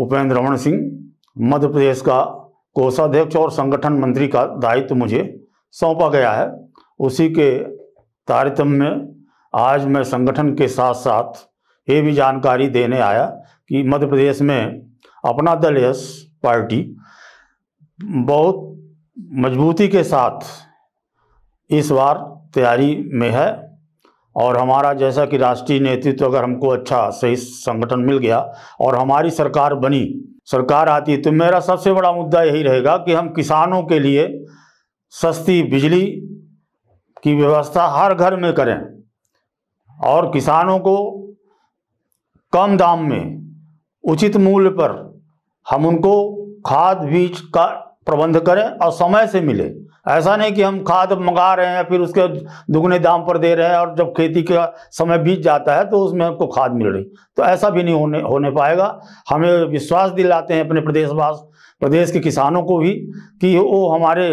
उपेंद्र रमन सिंह मध्य प्रदेश का कोषाध्यक्ष और संगठन मंत्री का दायित्व मुझे सौंपा गया है उसी के तारतम्य में आज मैं संगठन के साथ साथ ये भी जानकारी देने आया कि मध्य प्रदेश में अपना दल यस पार्टी बहुत मजबूती के साथ इस बार तैयारी में है और हमारा जैसा कि राष्ट्रीय नेतृत्व अगर हमको अच्छा सही संगठन मिल गया और हमारी सरकार बनी सरकार आती तो मेरा सबसे बड़ा मुद्दा यही रहेगा कि हम किसानों के लिए सस्ती बिजली की व्यवस्था हर घर में करें और किसानों को कम दाम में उचित मूल्य पर हम उनको खाद बीज का प्रबंध करें और समय से मिले ऐसा नहीं कि हम खाद मंगा रहे हैं या फिर उसके दुगने दाम पर दे रहे हैं और जब खेती का समय बीत जाता है तो उसमें हमको खाद मिल रही तो ऐसा भी नहीं होने होने पाएगा हमें विश्वास दिलाते हैं अपने प्रदेशवास प्रदेश के किसानों को भी कि वो हमारे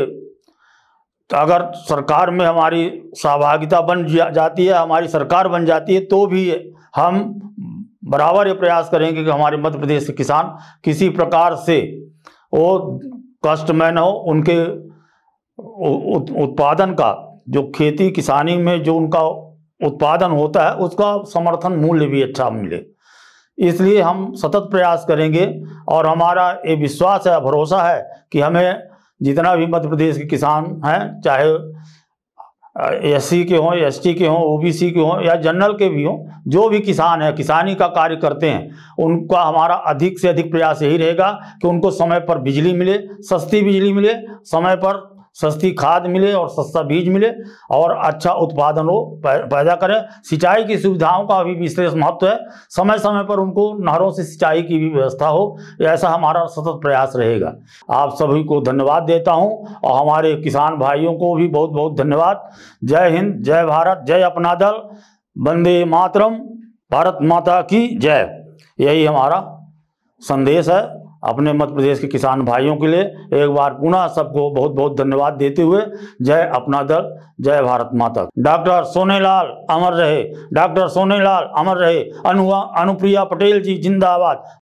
अगर सरकार में हमारी सहभागिता बन जा, जाती है हमारी सरकार बन जाती है तो भी हम बराबर ये प्रयास करेंगे कि हमारे मध्य प्रदेश के किसान किसी प्रकार से वो कस्टमैन हो उनके उत्पादन का जो खेती किसानी में जो उनका उत्पादन होता है उसका समर्थन मूल्य भी अच्छा मिले इसलिए हम सतत प्रयास करेंगे और हमारा ये विश्वास है भरोसा है कि हमें जितना भी मध्य प्रदेश के किसान हैं चाहे एस के हों एस के हों ओ के हों या जनरल के भी हों जो भी किसान है किसानी का कार्य करते हैं उनका हमारा अधिक से अधिक प्रयास यही रहेगा कि उनको समय पर बिजली मिले सस्ती बिजली मिले समय पर सस्ती खाद मिले और सस्ता बीज मिले और अच्छा उत्पादन हो पैदा करें सिंचाई की सुविधाओं का भी विशेष महत्व है समय समय पर उनको नहरों से सिंचाई की भी व्यवस्था हो ऐसा हमारा सतत प्रयास रहेगा आप सभी को धन्यवाद देता हूँ और हमारे किसान भाइयों को भी बहुत बहुत धन्यवाद जय हिंद जय भारत जय अपना दल वंदे मातरम भारत माता की जय यही हमारा संदेश है अपने मध्य प्रदेश के किसान भाइयों के लिए एक बार पुनः सबको बहुत बहुत धन्यवाद देते हुए जय अपना दल जय भारत माता डॉक्टर सोनेलाल अमर रहे डॉक्टर सोनेलाल अमर रहे अनु अनुप्रिया पटेल जी जिंदाबाद